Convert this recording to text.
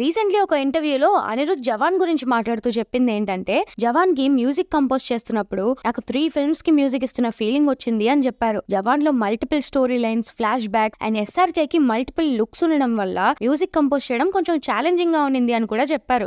recently ఒక ఇంటర్వ్యూలో అనిరుద్ జవాన్ గురించి మాట్లాడుతూ చెప్పింది ఏంటంటే జవాన్ కి మ్యూజిక్ కంపోజ్ చేస్తున్నప్పుడు నాకు త్రీ ఫిల్మ్స్ కి మ్యూజిక్ ఇస్తున్న ఫీలింగ్ వచ్చింది అని చెప్పారు జవాన్ లో multiple story lines flashback and SRK కి మల్టిపుల్ లుక్స్ ఉండడం వల్ల మ్యూజిక్ కంపోజ్ చేయడం కొంచెం ఛాలెంజింగ్ గా ఉండింది అని కూడా చెప్పారు